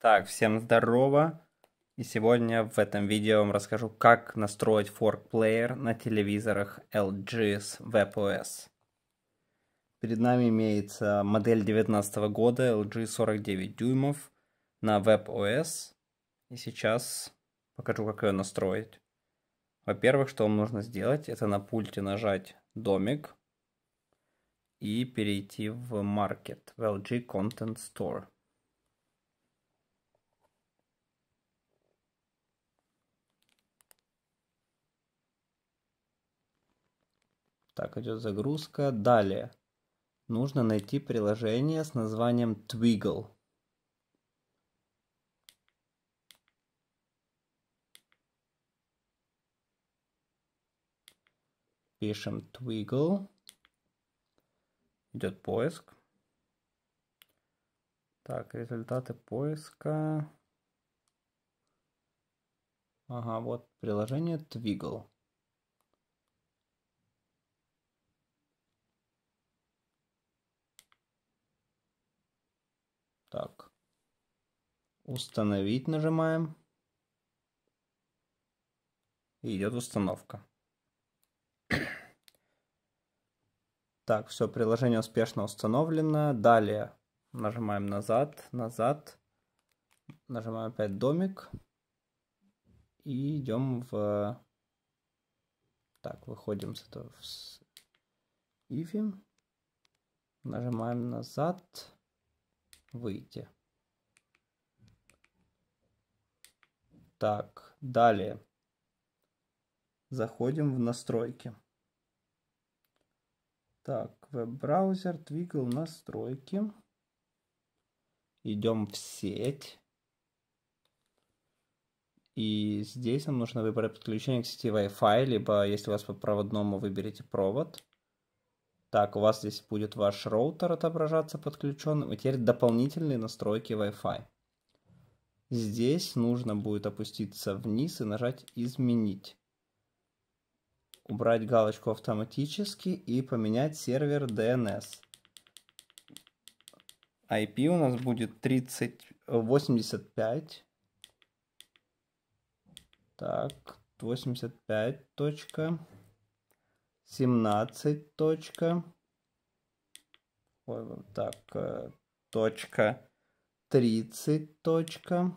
Так, всем здорово. И сегодня в этом видео я вам расскажу, как настроить форк плеер на телевизорах LG с WebOS. Перед нами имеется модель 2019 года LG 49 дюймов на WebOS. И сейчас покажу, как ее настроить. Во-первых, что вам нужно сделать, это на пульте нажать домик и перейти в Market, в LG Content Store. Так, идет загрузка. Далее. Нужно найти приложение с названием Twiggle. Пишем Twiggle. Идет поиск. Так, результаты поиска. Ага, вот приложение Twiggle. Так. Установить нажимаем. И идет установка. Так, все, приложение успешно установлено. Далее нажимаем назад, назад. Нажимаем опять домик. И идем в... Так, выходим с этого... С... Иви. Нажимаем назад выйти. Так, далее. Заходим в настройки. Так, веб-браузер, двигал настройки. Идем в сеть. И здесь нам нужно выбрать подключение к сети Wi-Fi, либо если у вас по проводному выберите провод. Так, у вас здесь будет ваш роутер отображаться подключенным, и теперь дополнительные настройки Wi-Fi. Здесь нужно будет опуститься вниз и нажать «Изменить». Убрать галочку автоматически и поменять сервер DNS. IP у нас будет 30, 85. Так, 85 точка. 17 точка. Ой, вот так, э, точка 30 точка.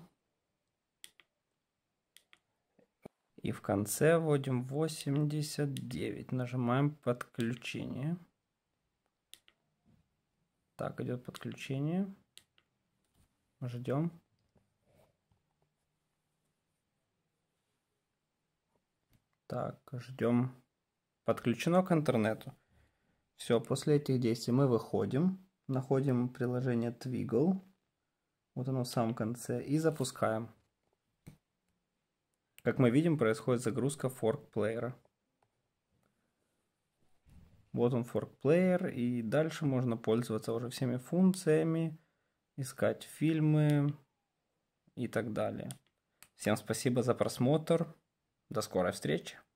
И в конце вводим 89. Нажимаем подключение. Так, идет подключение. Ждем. Так, ждем подключено к интернету. Все, после этих действий мы выходим, находим приложение Twiggle, вот оно в самом конце, и запускаем. Как мы видим, происходит загрузка fork плеера. Вот он fork плеер, и дальше можно пользоваться уже всеми функциями, искать фильмы и так далее. Всем спасибо за просмотр. До скорой встречи!